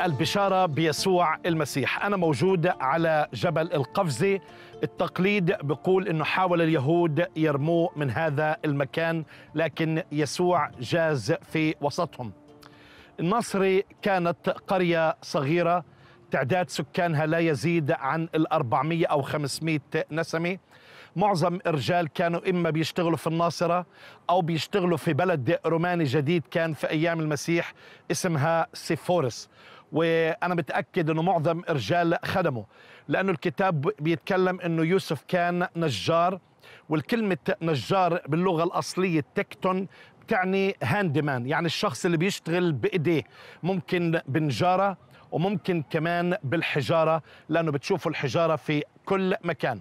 البشارة بيسوع المسيح أنا موجود على جبل القفزة التقليد بقول أنه حاول اليهود يرموه من هذا المكان لكن يسوع جاز في وسطهم النصر كانت قرية صغيرة تعداد سكانها لا يزيد عن الأربعمية أو خمسمائة نسمة معظم الرجال كانوا إما بيشتغلوا في الناصرة أو بيشتغلوا في بلد روماني جديد كان في أيام المسيح اسمها سيفورس وانا متاكد انه معظم الرجال خدمه لانه الكتاب بيتكلم انه يوسف كان نجار والكلمه نجار باللغه الاصليه تكتون بتعني هاند مان يعني الشخص اللي بيشتغل بايديه ممكن بنجاره وممكن كمان بالحجاره لانه بتشوفوا الحجاره في كل مكان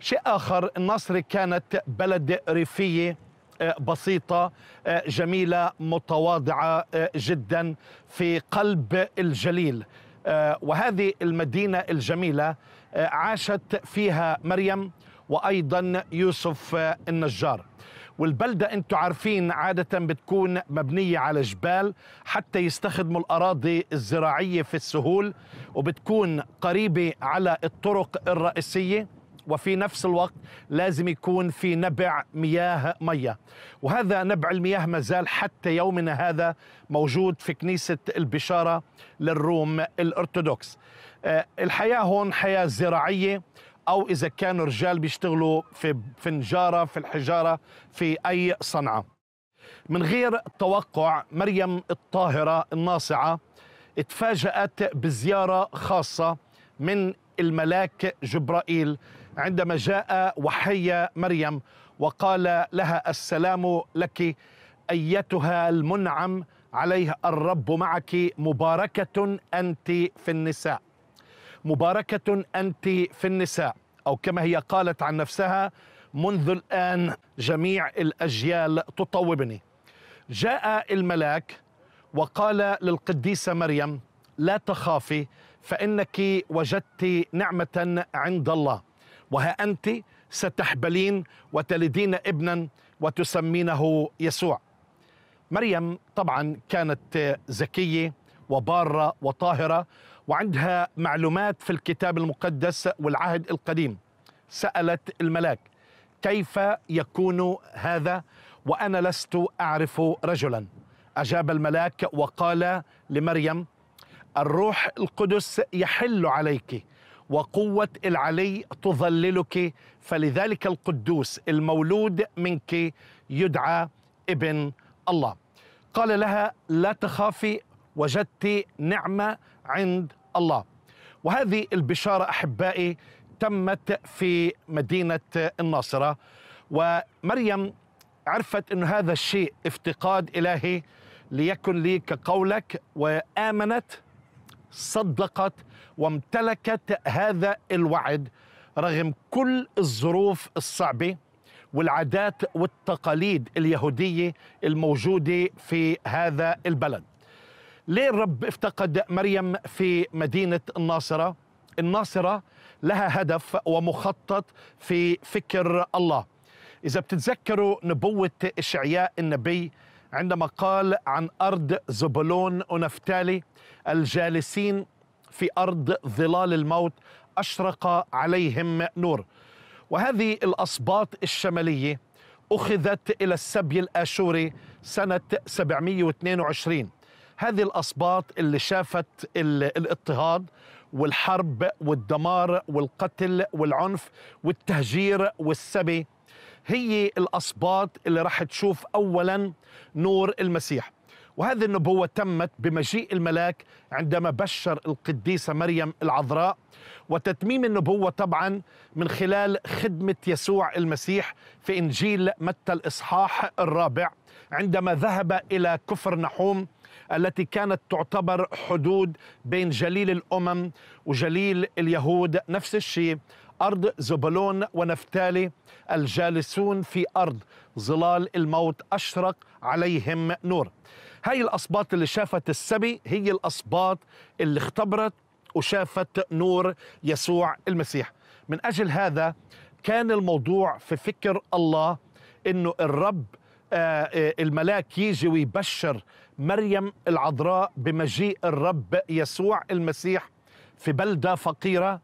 شيء اخر الناصري كانت بلد ريفيه آه، بسيطه آه، جميله متواضعه آه، جدا في قلب الجليل وهذه المدينه الجميله عاشت فيها مريم وايضا يوسف النجار والبلدة أنتم عارفين عادة بتكون مبنية على جبال حتى يستخدموا الأراضي الزراعية في السهول وبتكون قريبة على الطرق الرئيسية وفي نفس الوقت لازم يكون في نبع مياه مية وهذا نبع المياه ما زال حتى يومنا هذا موجود في كنيسة البشارة للروم الأرثوذكس آه، الحياة هون حياة زراعية أو إذا كانوا رجال بيشتغلوا في فنجارة في الحجارة في أي صنعة من غير توقع مريم الطاهرة الناصعة اتفاجأت بزيارة خاصة من الملاك جبرائيل عندما جاء وحي مريم وقال لها السلام لك ايتها المنعم عليه الرب معك مباركه انت في النساء مباركه انت في النساء او كما هي قالت عن نفسها منذ الان جميع الاجيال تطوبني جاء الملاك وقال للقديسه مريم لا تخافي فانك وجدت نعمه عند الله وها أنت ستحبلين وتلدين ابنا وتسمينه يسوع مريم طبعا كانت ذكية وبارة وطاهرة وعندها معلومات في الكتاب المقدس والعهد القديم سألت الملاك كيف يكون هذا وأنا لست أعرف رجلا أجاب الملاك وقال لمريم الروح القدس يحل عليك وقوة العلي تظللك فلذلك القدوس المولود منك يدعى ابن الله قال لها لا تخافي وجدت نعمة عند الله وهذه البشارة أحبائي تمت في مدينة الناصرة ومريم عرفت أن هذا الشيء افتقاد إلهي ليكن لي كقولك وآمنت صدقت وامتلكت هذا الوعد رغم كل الظروف الصعبه والعادات والتقاليد اليهوديه الموجوده في هذا البلد. ليه الرب افتقد مريم في مدينه الناصره؟ الناصره لها هدف ومخطط في فكر الله. اذا بتتذكروا نبوه اشعياء النبي عندما قال عن أرض زبلون ونفتالي الجالسين في أرض ظلال الموت أشرق عليهم نور وهذه الأصباط الشمالية أخذت إلى السبي الآشوري سنة 722 هذه الأصباط اللي شافت الاضطهاد والحرب والدمار والقتل والعنف والتهجير والسبي هي الأصباط اللي راح تشوف أولا نور المسيح وهذه النبوة تمت بمجيء الملاك عندما بشر القديسة مريم العذراء وتتميم النبوة طبعا من خلال خدمة يسوع المسيح في إنجيل متى الإصحاح الرابع عندما ذهب إلى كفر نحوم التي كانت تعتبر حدود بين جليل الامم وجليل اليهود نفس الشيء أرض زبلون ونفتالي الجالسون في أرض ظلال الموت أشرق عليهم نور هاي الأصباط اللي شافت السبي هي الأصباط اللي اختبرت وشافت نور يسوع المسيح من أجل هذا كان الموضوع في فكر الله أنه الرب آه، آه، الملاك يجي ويبشر مريم العذراء بمجيء الرب يسوع المسيح في بلده فقيره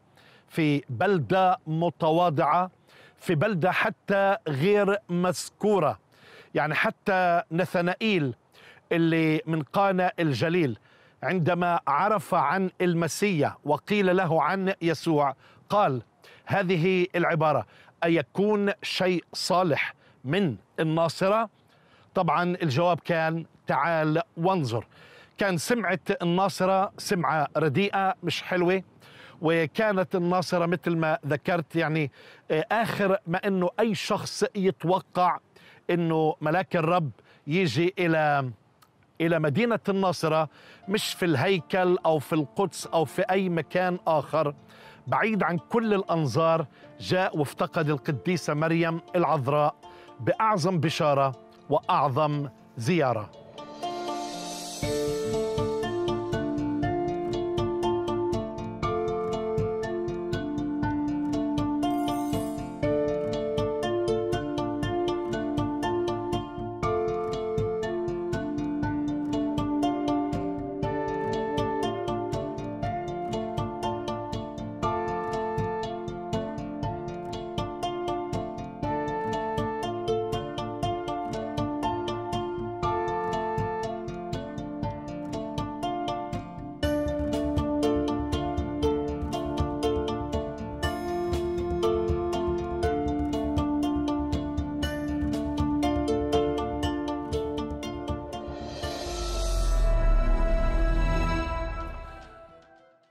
في بلده متواضعه في بلده حتى غير مذكوره يعني حتى نثنائيل اللي من قانا الجليل عندما عرف عن المسيا وقيل له عن يسوع قال هذه العباره ايكون شيء صالح من الناصره طبعا الجواب كان تعال وانظر كان سمعه الناصره سمعه رديئه مش حلوه وكانت الناصرة مثل ما ذكرت يعني آه، آخر ما أنه أي شخص يتوقع أنه ملاك الرب يجي إلى إلى مدينة الناصرة مش في الهيكل أو في القدس أو في أي مكان آخر بعيد عن كل الأنظار جاء وافتقد القديسة مريم العذراء بأعظم بشارة وأعظم زيارة